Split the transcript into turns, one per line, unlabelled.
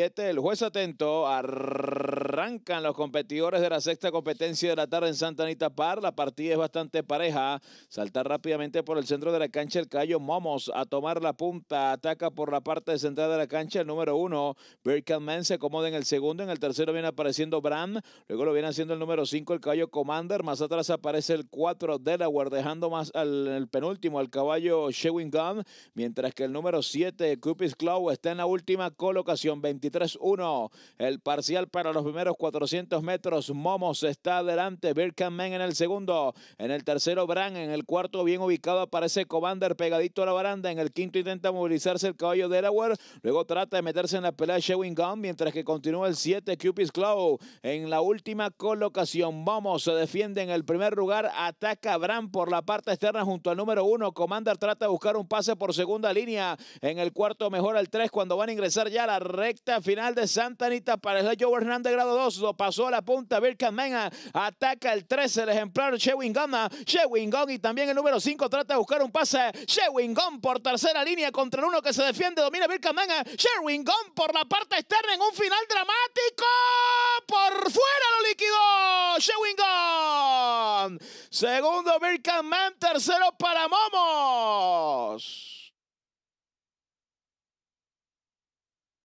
el juez atento, arrancan los competidores de la sexta competencia de la tarde en Santa Anita Par, la partida es bastante pareja, saltar rápidamente por el centro de la cancha el caballo Momos a tomar la punta, ataca por la parte central de la cancha el número 1, Man se acomoda en el segundo, en el tercero viene apareciendo Brand luego lo viene haciendo el número 5 el caballo Commander, más atrás aparece el 4 Delaware, dejando más al el penúltimo al caballo Shewing Gun, mientras que el número 7 Cupid's Claw está en la última colocación 3 1 El parcial para los primeros 400 metros. Momos está adelante. Birkenman en el segundo. En el tercero, Bran. En el cuarto, bien ubicado, aparece Commander pegadito a la baranda. En el quinto, intenta movilizarse el caballo de Delaware. Luego trata de meterse en la pelea Shewing Gun, mientras que continúa el 7, Cupid's Claw. En la última colocación, Momos se defiende en el primer lugar. Ataca Bran por la parte externa junto al número 1. Commander trata de buscar un pase por segunda línea. En el cuarto, mejora el 3 cuando van a ingresar ya a la recta final de Santa Anita para el Joe Hernández grado 2. Lo pasó a la punta. Virkan Menga ataca el 13, el ejemplar Shewin Gama. Shewin y también el número 5 trata de buscar un pase. Shewin por tercera línea contra el uno que se defiende. Domina Virkan Mena. Shewin por la parte externa en un final dramático. Por fuera lo liquidó
Shewin Segundo Virkan Man, tercero para Momos.